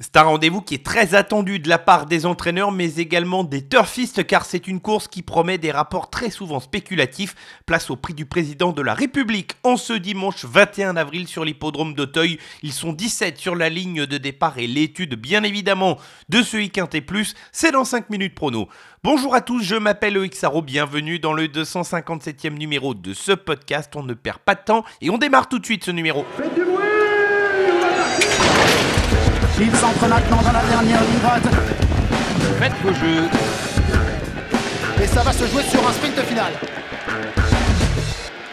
C'est un rendez-vous qui est très attendu de la part des entraîneurs mais également des turfistes car c'est une course qui promet des rapports très souvent spéculatifs. Place au prix du président de la République en ce dimanche 21 avril sur l'hippodrome d'Auteuil. Ils sont 17 sur la ligne de départ et l'étude bien évidemment de ce week plus, c'est dans 5 minutes prono. Bonjour à tous, je m'appelle Oixaro, bienvenue dans le 257e numéro de ce podcast. On ne perd pas de temps et on démarre tout de suite ce numéro. Faites du bruit, il s'entre maintenant dans la dernière ligne droite. Faites vos jeux. Et ça va se jouer sur un sprint final.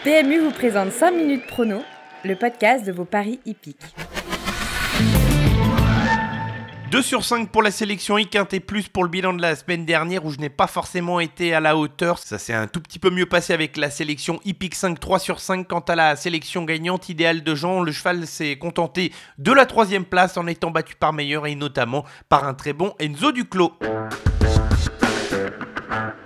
PMU vous présente 5 minutes prono, le podcast de vos paris hippiques. 2 sur 5 pour la sélection i et plus pour le bilan de la semaine dernière où je n'ai pas forcément été à la hauteur. Ça s'est un tout petit peu mieux passé avec la sélection Ipic 5 3 sur 5. Quant à la sélection gagnante idéale de Jean, le cheval s'est contenté de la troisième place en étant battu par meilleur et notamment par un très bon Enzo Duclos.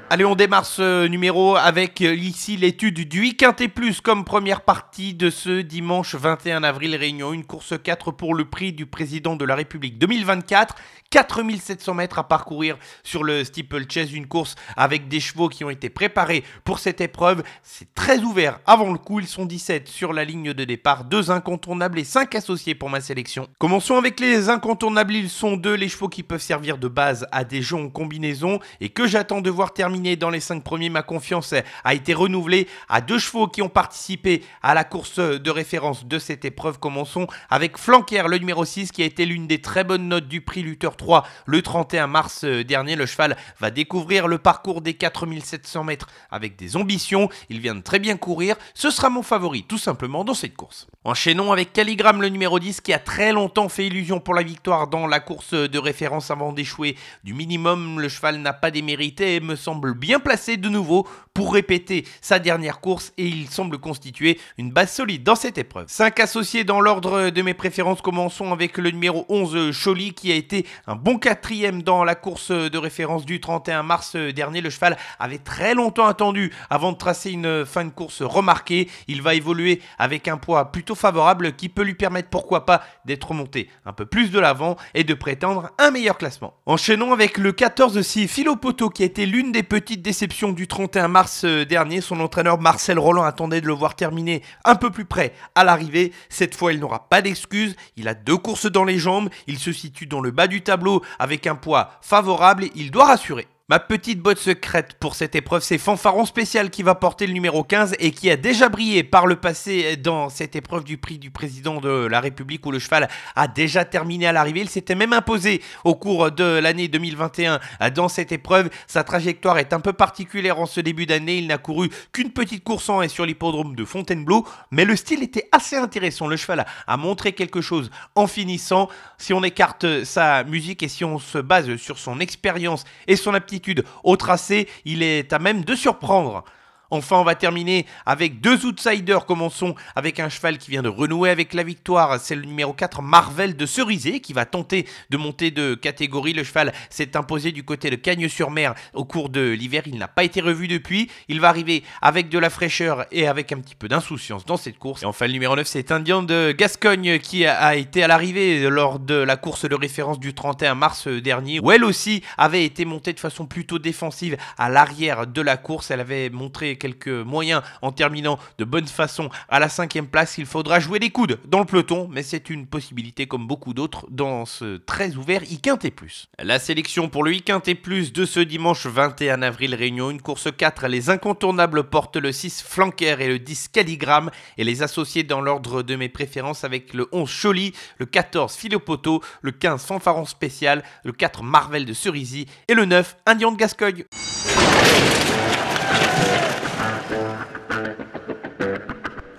Allez, on démarre ce numéro avec euh, ici l'étude du 8 end plus comme première partie de ce dimanche 21 avril Réunion. Une course 4 pour le prix du président de la République 2024. 4700 mètres à parcourir sur le steeple Chase Une course avec des chevaux qui ont été préparés pour cette épreuve. C'est très ouvert avant le coup. Ils sont 17 sur la ligne de départ. Deux incontournables et cinq associés pour ma sélection. Commençons avec les incontournables. Ils sont deux. Les chevaux qui peuvent servir de base à des jeux en combinaison et que j'attends de voir terminer dans les cinq premiers. Ma confiance a été renouvelée à deux chevaux qui ont participé à la course de référence de cette épreuve. Commençons avec Flanquer, le numéro 6, qui a été l'une des très bonnes notes du prix Luther 3 le 31 mars dernier. Le cheval va découvrir le parcours des 4700 mètres avec des ambitions. Il vient de très bien courir. Ce sera mon favori, tout simplement, dans cette course. Enchaînons avec Calligram, le numéro 10, qui a très longtemps fait illusion pour la victoire dans la course de référence avant d'échouer. Du minimum, le cheval n'a pas démérité me semble bien placé de nouveau pour répéter sa dernière course et il semble constituer une base solide dans cette épreuve. 5 associés dans l'ordre de mes préférences, commençons avec le numéro 11 Choli qui a été un bon quatrième dans la course de référence du 31 mars dernier. Le cheval avait très longtemps attendu avant de tracer une fin de course remarquée. Il va évoluer avec un poids plutôt favorable qui peut lui permettre pourquoi pas d'être monté un peu plus de l'avant et de prétendre un meilleur classement. Enchaînons avec le 14 aussi Philopoto qui a été l'une des Petite déception du 31 mars euh, dernier, son entraîneur Marcel Roland attendait de le voir terminer un peu plus près à l'arrivée. Cette fois, il n'aura pas d'excuses. Il a deux courses dans les jambes. Il se situe dans le bas du tableau avec un poids favorable. Il doit rassurer. Ma petite botte secrète pour cette épreuve, c'est Fanfaron Spécial qui va porter le numéro 15 et qui a déjà brillé par le passé dans cette épreuve du prix du président de la République où le cheval a déjà terminé à l'arrivée. Il s'était même imposé au cours de l'année 2021 dans cette épreuve. Sa trajectoire est un peu particulière en ce début d'année. Il n'a couru qu'une petite course en et sur l'hippodrome de Fontainebleau, mais le style était assez intéressant. Le cheval a montré quelque chose en finissant. Si on écarte sa musique et si on se base sur son expérience et son aptitude au tracé, il est à même de surprendre. Enfin, on va terminer avec deux outsiders. Commençons avec un cheval qui vient de renouer avec la victoire. C'est le numéro 4, Marvel de Cerizé qui va tenter de monter de catégorie. Le cheval s'est imposé du côté de Cagnes-sur-Mer au cours de l'hiver. Il n'a pas été revu depuis. Il va arriver avec de la fraîcheur et avec un petit peu d'insouciance dans cette course. Et enfin, le numéro 9, c'est Indien de Gascogne, qui a été à l'arrivée lors de la course de référence du 31 mars dernier, où elle aussi avait été montée de façon plutôt défensive à l'arrière de la course. Elle avait montré quelques moyens en terminant de bonne façon à la cinquième place. Il faudra jouer les coudes dans le peloton, mais c'est une possibilité comme beaucoup d'autres dans ce très ouvert iQuint et plus. La sélection pour le iQuint et plus de ce dimanche 21 avril Réunion, une course 4. Les incontournables portent le 6 Flanquer et le 10 Caligramme et les associés dans l'ordre de mes préférences avec le 11 Choli, le 14 philopoto le 15 Fanfaron Spécial, le 4 Marvel de Cerisy et le 9 Indian de Gascogne.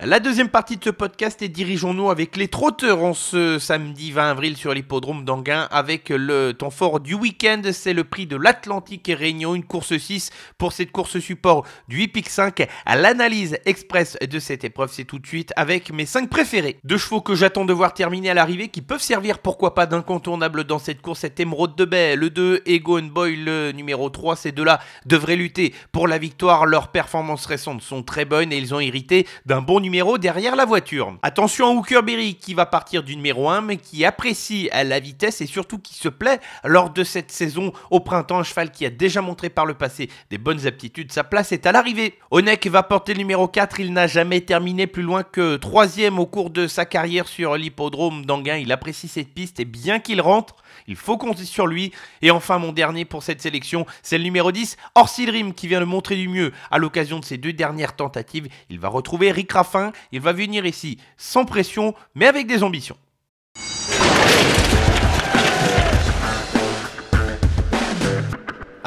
La deuxième partie de ce podcast est dirigeons-nous avec les trotteurs en ce samedi 20 avril sur l'hippodrome d'Anguin avec le temps fort du week-end. C'est le prix de l'Atlantique et Réunion, une course 6 pour cette course support du e-pic 5 à l'analyse express de cette épreuve. C'est tout de suite avec mes 5 préférés. Deux chevaux que j'attends de voir terminer à l'arrivée qui peuvent servir pourquoi pas d'incontournable dans cette course. Cette émeraude de baie, le 2 et and Boy, le numéro 3. Ces deux-là devraient lutter pour la victoire. Leurs performances récentes sont très bonnes et ils ont hérité d'un bon numéro derrière la voiture. Attention à Hooker qui va partir du numéro 1 mais qui apprécie la vitesse et surtout qui se plaît lors de cette saison au printemps. Un cheval qui a déjà montré par le passé des bonnes aptitudes, sa place est à l'arrivée. Onek va porter le numéro 4, il n'a jamais terminé plus loin que 3ème au cours de sa carrière sur l'hippodrome d'Anguin. Il apprécie cette piste et bien qu'il rentre, il faut compter sur lui. Et enfin, mon dernier pour cette sélection, c'est le numéro 10, Orsil qui vient le montrer du mieux à l'occasion de ses deux dernières tentatives. Il va retrouver Rick Raffin il va venir ici sans pression, mais avec des ambitions.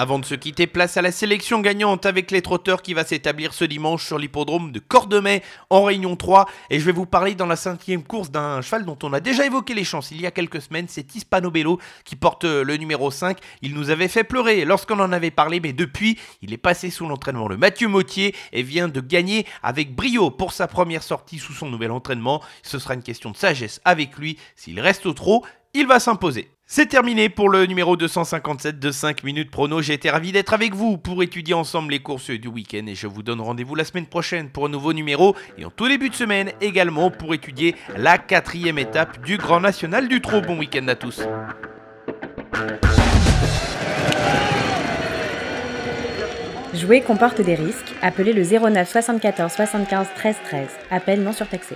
Avant de se quitter, place à la sélection gagnante avec les trotteurs qui va s'établir ce dimanche sur l'hippodrome de Cordemais en Réunion 3. Et je vais vous parler dans la cinquième course d'un cheval dont on a déjà évoqué les chances il y a quelques semaines. C'est Hispano Bello qui porte euh, le numéro 5. Il nous avait fait pleurer lorsqu'on en avait parlé, mais depuis, il est passé sous l'entraînement de Mathieu Mottier et vient de gagner avec brio pour sa première sortie sous son nouvel entraînement. Ce sera une question de sagesse avec lui. S'il reste au trot, il va s'imposer. C'est terminé pour le numéro 257 de 5 minutes prono. J'ai été ravi d'être avec vous pour étudier ensemble les courses du week-end et je vous donne rendez-vous la semaine prochaine pour un nouveau numéro et en tout début de semaine également pour étudier la quatrième étape du Grand National du trop Bon week-end à tous. Jouer comporte des risques. Appelez le 09 74 75 13 13. Appel non surtaxé.